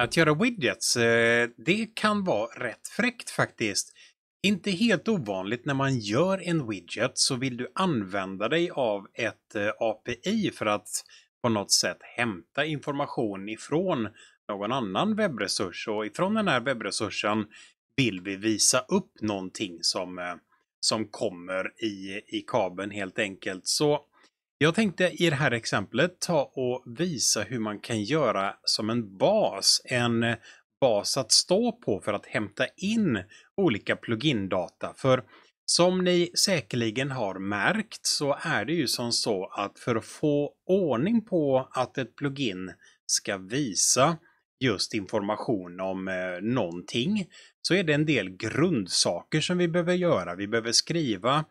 Att göra widgets, eh, det kan vara rätt fräckt faktiskt. Inte helt ovanligt när man gör en widget så vill du använda dig av ett eh, API för att på något sätt hämta information ifrån någon annan webbresurs och ifrån den här webbresursen vill vi visa upp någonting som, eh, som kommer i, i kabeln helt enkelt. Så jag tänkte i det här exemplet ta och visa hur man kan göra som en bas, en bas att stå på för att hämta in olika plugindata. För som ni säkerligen har märkt så är det ju som så att för att få ordning på att ett plugin ska visa just information om eh, någonting så är det en del grundsaker som vi behöver göra. Vi behöver skriva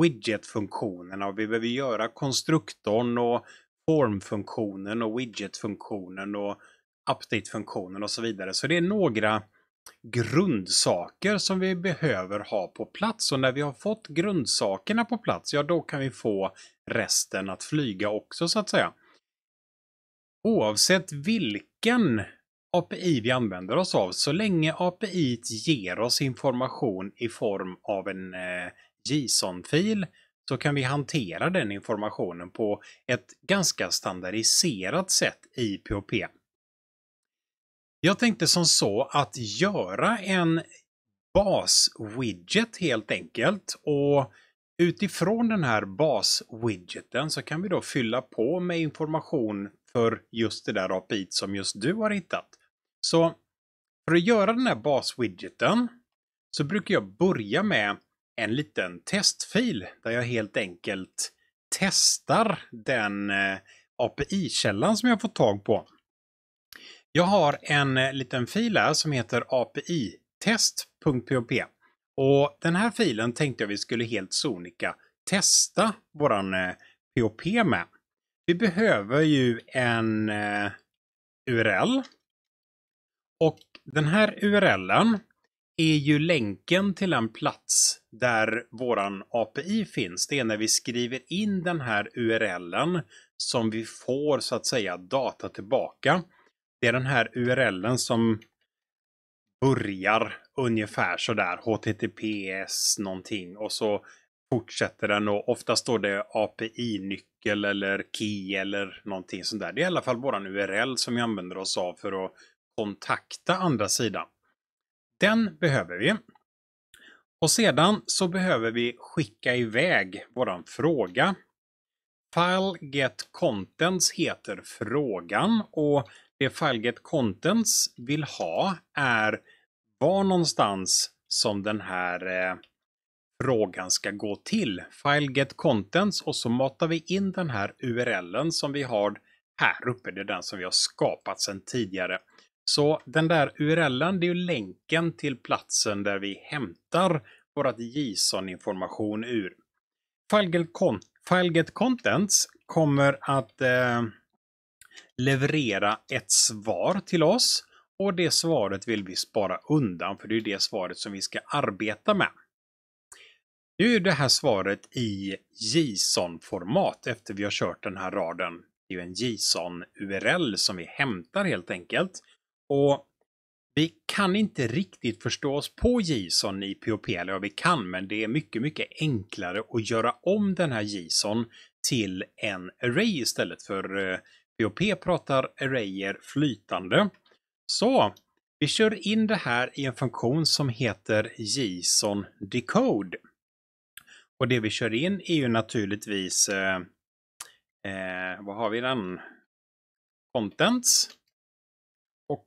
widget-funktionerna och vi behöver göra konstruktorn och formfunktionen och widget-funktionen och update-funktionen och så vidare. Så det är några grundsaker som vi behöver ha på plats och när vi har fått grundsakerna på plats, ja då kan vi få resten att flyga också så att säga. Oavsett vilken API vi använder oss av, så länge API ger oss information i form av en eh, JSON-fil så kan vi hantera den informationen på ett ganska standardiserat sätt i POP. Jag tänkte som så att göra en bas-widget helt enkelt och utifrån den här bas-widgeten så kan vi då fylla på med information för just det där API som just du har hittat. Så för att göra den här bas-widgeten så brukar jag börja med en liten testfil där jag helt enkelt testar den eh, API-källan som jag fått tag på. Jag har en eh, liten fil här som heter api-test.php. Och den här filen tänkte jag vi skulle helt sonika testa våran POP eh, med. Vi behöver ju en URL. Och den här URLen är ju länken till en plats där våran API finns. Det är när vi skriver in den här URLen som vi får så att säga data tillbaka. Det är den här URLen som börjar ungefär sådär, https någonting och så fortsätter den och ofta står det API-nyckel eller key eller någonting sånt där. Det är i alla fall våran URL som vi använder oss av för att kontakta andra sidan. Den behöver vi. Och sedan så behöver vi skicka iväg våran fråga. File get contents heter frågan och det File get contents vill ha är var någonstans som den här eh, frågan ska gå till. File get contents och så matar vi in den här urlen som vi har här uppe. Det är den som vi har skapat sedan tidigare. Så den där URLen, det är ju länken till platsen där vi hämtar vårt JSON-information ur. Fileget Contents kommer att eh, leverera ett svar till oss och det svaret vill vi spara undan för det är det svaret som vi ska arbeta med. Nu är det här svaret i JSON-format efter vi har kört den här raden. Det är ju en JSON-URL som vi hämtar helt enkelt. Och vi kan inte riktigt förstå oss på JSON i POP, eller ja, vi kan, men det är mycket, mycket enklare att göra om den här JSON till en array istället för POP eh, pratar arrayer flytande. Så vi kör in det här i en funktion som heter JSON decode. Och det vi kör in är ju naturligtvis, eh, eh, vad har vi den? Contents och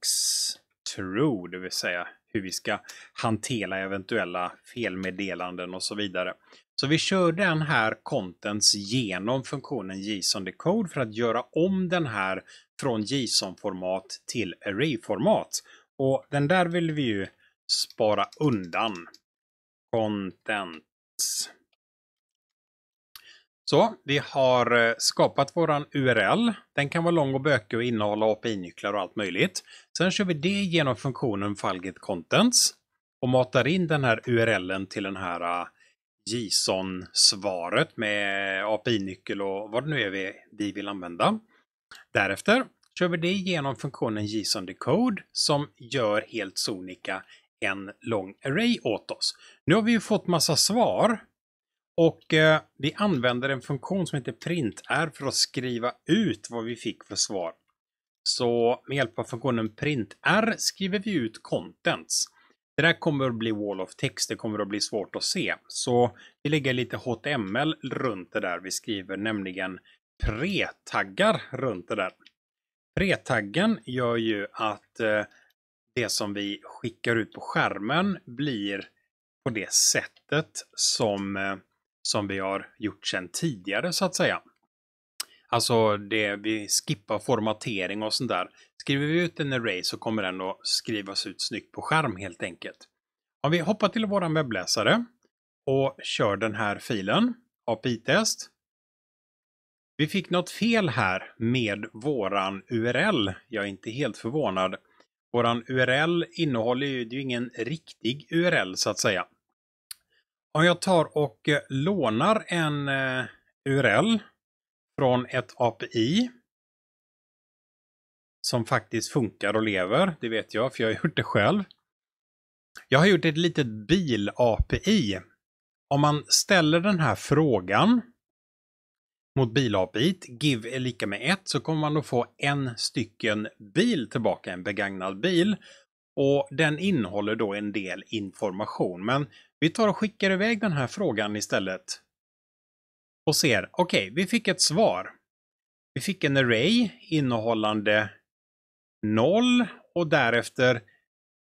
true, det vill säga hur vi ska hantera eventuella felmeddelanden och så vidare. Så vi kör den här contents genom funktionen JSON decode för att göra om den här från JSON-format till array-format. Och den där vill vi ju spara undan. Contents. Så, vi har eh, skapat våran URL. Den kan vara lång och bökig och innehålla API-nycklar och allt möjligt. Sen kör vi det genom funktionen Falget Contents och matar in den här URLen till den här eh, JSON-svaret med API-nyckel och vad det nu är vi, vi vill använda. Därefter kör vi det genom funktionen JSON Decode som gör helt sonika en lång array åt oss. Nu har vi ju fått massa svar och eh, vi använder en funktion som heter printr för att skriva ut vad vi fick för svar. Så med hjälp av funktionen printr skriver vi ut contents. Det där kommer att bli wall of text, det kommer att bli svårt att se. Så vi lägger lite HTML runt det där. Vi skriver nämligen pretaggar runt det där. Pretaggen gör ju att eh, det som vi skickar ut på skärmen blir på det sättet som eh, som vi har gjort sedan tidigare så att säga. Alltså det vi skippar formatering och sånt där. Skriver vi ut en array så kommer den att skrivas ut snyggt på skärm helt enkelt. Om vi hoppar till våran webbläsare och kör den här filen, API-test. Vi fick något fel här med våran URL. Jag är inte helt förvånad. Våran URL innehåller ju, det är ju ingen riktig URL så att säga. Om jag tar och eh, lånar en eh, URL från ett API som faktiskt funkar och lever, det vet jag för jag har gjort det själv. Jag har gjort ett litet bil-API. Om man ställer den här frågan mot bil-API, give är lika med 1, så kommer man att få en stycken bil tillbaka, en begagnad bil. Och den innehåller då en del information. Men vi tar och skickar iväg den här frågan istället. Och ser, okej, okay, vi fick ett svar. Vi fick en array innehållande 0 och därefter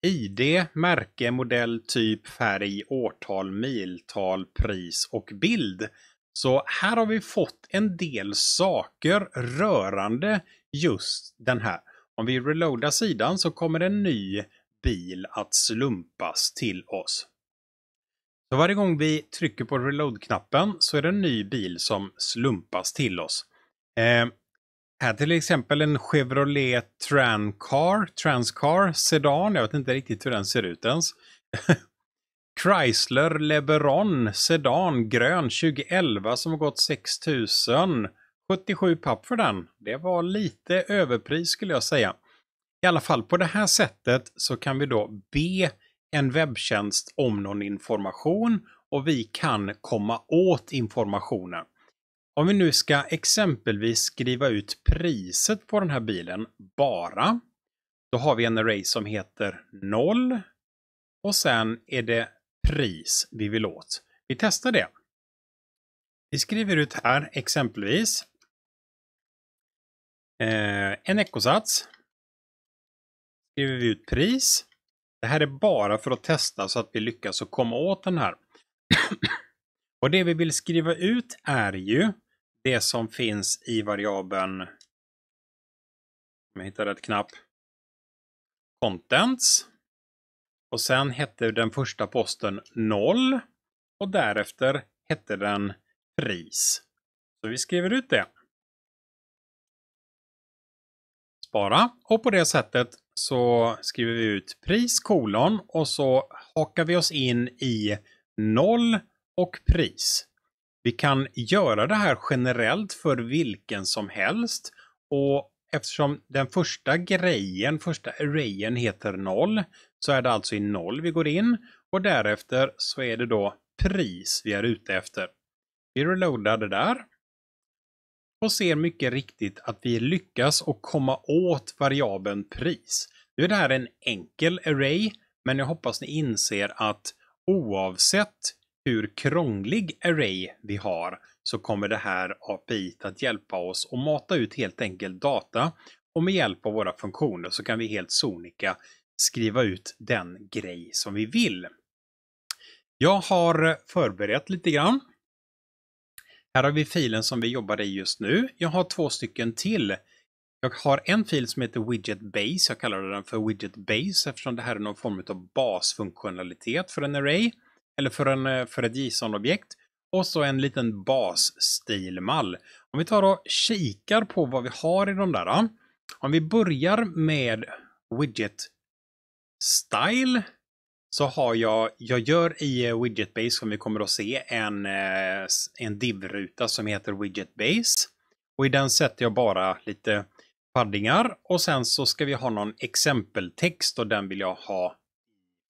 ID, märke, modell, typ, färg, årtal, miltal, pris och bild. Så här har vi fått en del saker rörande just den här. Om vi reloadar sidan så kommer en ny bil att slumpas till oss. Så varje gång vi trycker på reload-knappen så är det en ny bil som slumpas till oss. Eh, här till exempel en Chevrolet Trancar, Transcar Sedan. Jag vet inte riktigt hur den ser ut ens. Chrysler Leberon Sedan grön 2011 som har gått 6000. 77 papp för den. Det var lite överpris skulle jag säga. I alla fall på det här sättet så kan vi då be en webbtjänst om någon information och vi kan komma åt informationen. Om vi nu ska exempelvis skriva ut priset på den här bilen bara, då har vi en array som heter 0 och sen är det pris vi vill åt. Vi testar det. Vi skriver ut här exempelvis eh, en ekosats. Skriver vi ut pris det här är bara för att testa så att vi lyckas att komma åt den här. och det vi vill skriva ut är ju det som finns i variabeln, om jag hittar rätt knapp, contents. Och sen hette den första posten 0 och därefter hette den pris. Så vi skriver ut det. Spara och på det sättet så skriver vi ut pris kolon och så hakar vi oss in i noll och pris. Vi kan göra det här generellt för vilken som helst och eftersom den första grejen, första arrayen heter noll så är det alltså i noll vi går in och därefter så är det då pris vi är ute efter. Vi reloadar det där och ser mycket riktigt att vi lyckas och komma åt variabeln pris. Nu är det här en enkel array, men jag hoppas ni inser att oavsett hur krånglig array vi har så kommer det här API att hjälpa oss och mata ut helt enkelt data och med hjälp av våra funktioner så kan vi helt sonika skriva ut den grej som vi vill. Jag har förberett lite grann här har vi filen som vi jobbar i just nu. Jag har två stycken till. Jag har en fil som heter Widget Base. Jag kallar den för Widget Base eftersom det här är någon form av basfunktionalitet för en array eller för, en, eh, för ett JSON-objekt. Och så en liten basstilmall. Om vi tar och kikar på vad vi har i de där. Om vi börjar med Widget Style så har jag, jag gör i eh, widgetbase som vi kommer att se en, eh, en div-ruta som heter widgetbase. Och i den sätter jag bara lite paddingar och sen så ska vi ha någon exempeltext och den vill jag ha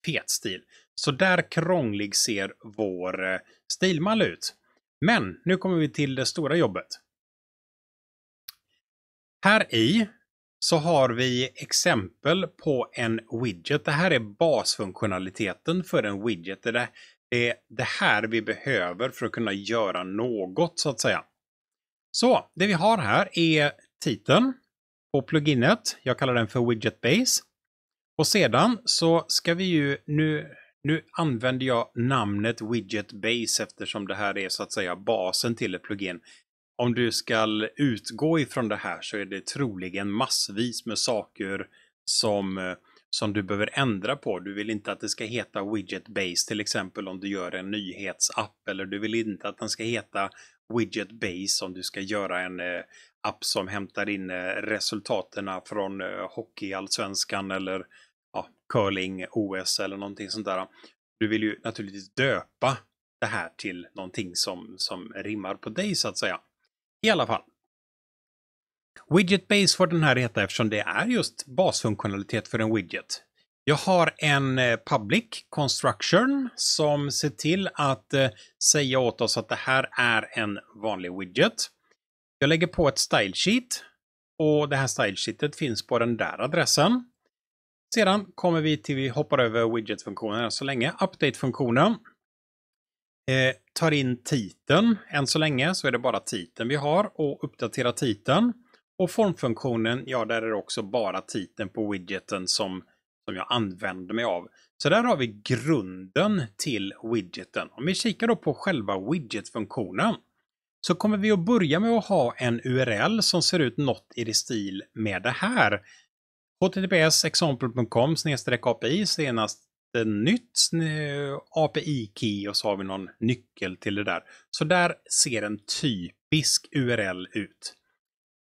fet stil. Så där krånglig ser vår eh, stilmall ut. Men nu kommer vi till det stora jobbet. Här i så har vi exempel på en widget. Det här är basfunktionaliteten för en widget. Det är det här vi behöver för att kunna göra något så att säga. Så det vi har här är titeln på pluginet. Jag kallar den för Widget Base. Och sedan så ska vi ju nu nu använder jag namnet Widget Base eftersom det här är så att säga basen till ett plugin om du ska utgå ifrån det här så är det troligen massvis med saker som, eh, som du behöver ändra på. Du vill inte att det ska heta widget base till exempel om du gör en nyhetsapp eller du vill inte att den ska heta widget base om du ska göra en eh, app som hämtar in eh, resultaten från hockeyallsvenskan eller ja, curling-OS eller någonting sånt där. Du vill ju naturligtvis döpa det här till någonting som, som rimmar på dig så att säga. I alla fall. Widget Base får den här heta eftersom det är just basfunktionalitet för en widget. Jag har en eh, public construction som ser till att eh, säga åt oss att det här är en vanlig widget. Jag lägger på ett style sheet och det här style sheetet finns på den där adressen. Sedan kommer vi till vi hoppar över widget-funktionen så länge, update-funktionen eh, tar in titeln. Än så länge så är det bara titeln vi har och uppdaterar titeln. Och formfunktionen, ja där är det också bara titeln på widgeten som, som jag använder mig av. Så där har vi grunden till widgeten. Om vi kikar då på själva widgetfunktionen så kommer vi att börja med att ha en URL som ser ut något i stil med det här. https exempel.com API senast nytt API-key och så har vi någon nyckel till det där. Så där ser en typisk URL ut.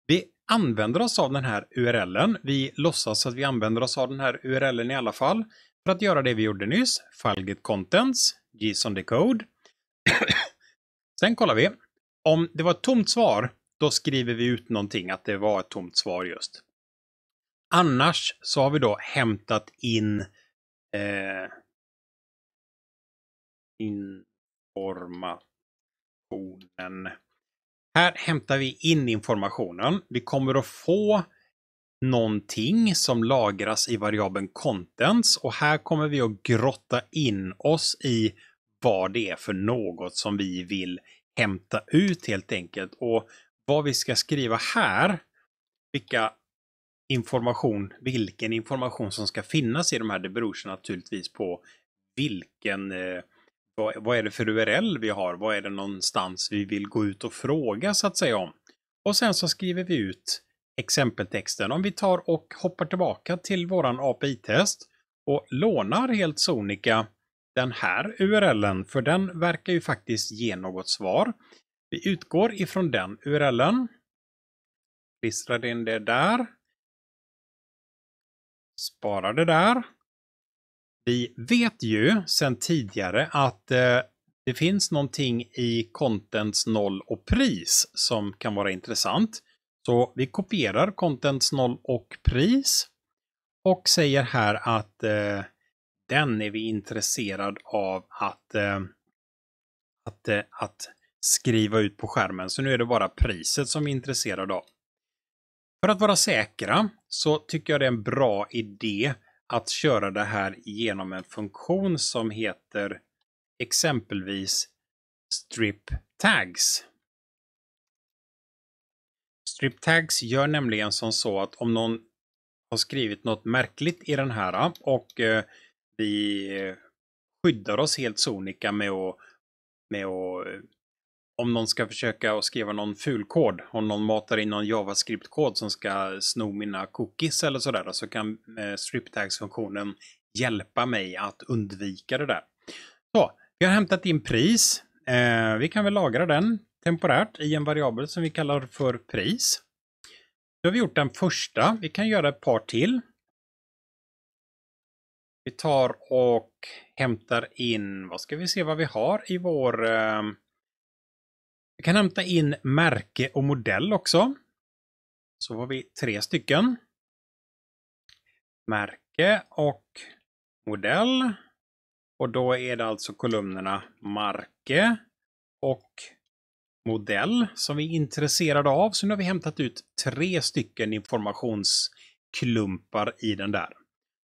Vi använder oss av den här URLen. Vi låtsas att vi använder oss av den här URLen i alla fall. För att göra det vi gjorde nyss, FileGit Contents, JSON Decode. Sen kollar vi. Om det var ett tomt svar, då skriver vi ut någonting att det var ett tomt svar just. Annars så har vi då hämtat in Eh, informationen. Här hämtar vi in informationen. Vi kommer att få någonting som lagras i variabeln contents och här kommer vi att grotta in oss i vad det är för något som vi vill hämta ut helt enkelt. Och vad vi ska skriva här, vilka information, vilken information som ska finnas i de här, det beror sig naturligtvis på vilken eh, vad, vad, är det för URL vi har? Vad är det någonstans vi vill gå ut och fråga så att säga om? Och sen så skriver vi ut exempeltexten. Om vi tar och hoppar tillbaka till våran API-test och lånar helt sonika den här URLen, för den verkar ju faktiskt ge något svar. Vi utgår ifrån den URLen. Klistrar in det där. Sparar det där. Vi vet ju sedan tidigare att eh, det finns någonting i Contents 0 och pris som kan vara intressant. Så vi kopierar Contents 0 och pris och säger här att eh, den är vi intresserad av att, eh, att, eh, att skriva ut på skärmen. Så nu är det bara priset som vi är intresserade av. För att vara säkra så tycker jag det är en bra idé att köra det här genom en funktion som heter exempelvis strip tags. Strip tags gör nämligen som så att om någon har skrivit något märkligt i den här och eh, vi skyddar oss helt sonika med att, med att om någon ska försöka och skriva någon fulkod, om någon matar in någon JavaScript-kod som ska sno mina cookies eller sådär, så kan eh, striptags-funktionen hjälpa mig att undvika det där. Så, vi har hämtat in pris. Eh, vi kan väl lagra den temporärt i en variabel som vi kallar för pris. Nu har vi gjort den första. Vi kan göra ett par till. Vi tar och hämtar in, vad ska vi se vad vi har i vår eh, vi kan hämta in märke och modell också. Så har vi tre stycken. Märke och modell. Och då är det alltså kolumnerna märke och Modell som vi är intresserade av. Så nu har vi hämtat ut tre stycken informationsklumpar i den där.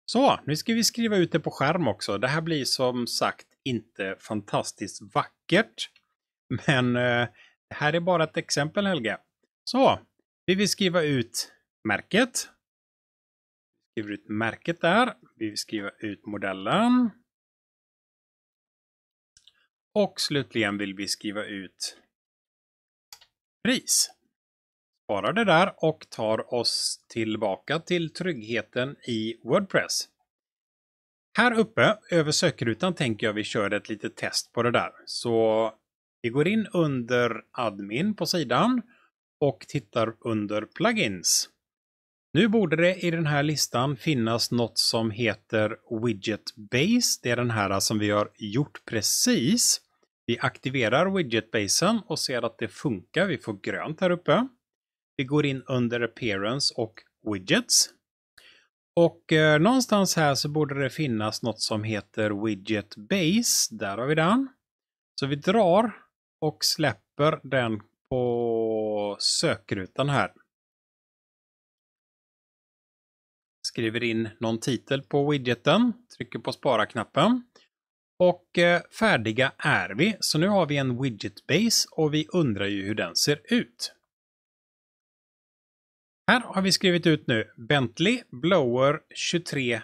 Så, nu ska vi skriva ut det på skärm också. Det här blir som sagt inte fantastiskt vackert. Men eh, det här är bara ett exempel Helge. Så, vi vill skriva ut märket. Vi skriver ut märket där. Vi vill skriva ut modellen. Och slutligen vill vi skriva ut pris. Sparar det där och tar oss tillbaka till tryggheten i Wordpress. Här uppe över sökrutan tänker jag vi kör ett litet test på det där. Så vi går in under admin på sidan och tittar under plugins. Nu borde det i den här listan finnas något som heter Widget Base. Det är den här som vi har gjort precis. Vi aktiverar Widget Basen och ser att det funkar. Vi får grönt här uppe. Vi går in under Appearance och Widgets. Och eh, någonstans här så borde det finnas något som heter Widget Base. Där har vi den. Så vi drar och släpper den på sökrutan här. Skriver in någon titel på widgeten, trycker på spara-knappen. Och eh, färdiga är vi, så nu har vi en widget-base och vi undrar ju hur den ser ut. Här har vi skrivit ut nu Bentley Blower 23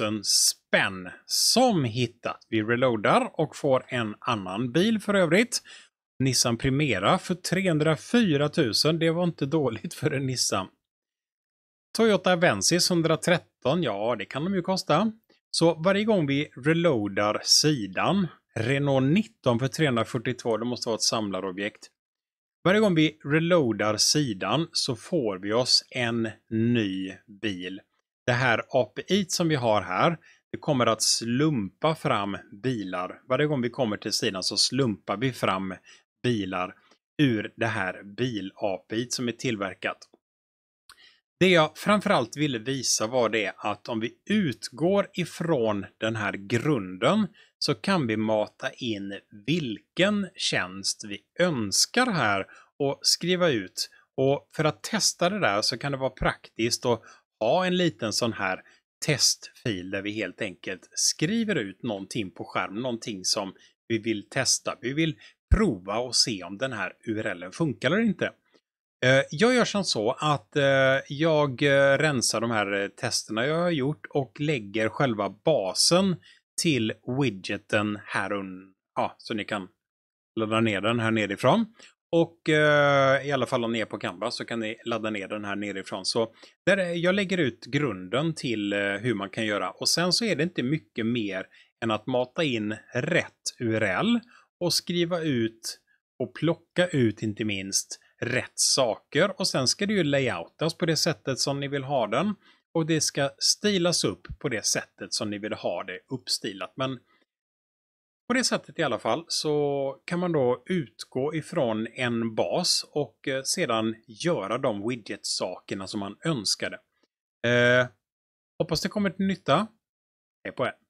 000 spänn som hittat. Vi reloadar och får en annan bil för övrigt. Nissan Primera för 304 000. Det var inte dåligt för en Nissan. Toyota Avensis 113. Ja, det kan de ju kosta. Så varje gång vi reloadar sidan, Renault 19 för 342, det måste vara ett samlarobjekt. Varje gång vi reloadar sidan så får vi oss en ny bil det här API som vi har här, det kommer att slumpa fram bilar. Varje gång vi kommer till sidan så slumpar vi fram bilar ur det här bil-API som är tillverkat. Det jag framförallt ville visa var det att om vi utgår ifrån den här grunden så kan vi mata in vilken tjänst vi önskar här och skriva ut. Och för att testa det där så kan det vara praktiskt att ha en liten sån här testfil där vi helt enkelt skriver ut någonting på skärmen, någonting som vi vill testa. Vi vill prova och se om den här URLen funkar eller inte. Eh, jag gör som så att eh, jag eh, rensar de här testerna jag har gjort och lägger själva basen till widgeten här under, ja, så ni kan ladda ner den här nerifrån. Och eh, i alla fall om ni är på Canva så kan ni ladda ner den här nerifrån. Så där, jag lägger ut grunden till eh, hur man kan göra och sen så är det inte mycket mer än att mata in rätt URL och skriva ut och plocka ut inte minst rätt saker och sen ska det ju layoutas på det sättet som ni vill ha den och det ska stilas upp på det sättet som ni vill ha det uppstilat. Men på det sättet i alla fall så kan man då utgå ifrån en bas och eh, sedan göra de widget-sakerna som man önskade. Eh, hoppas det kommer till nytta. Hej på er!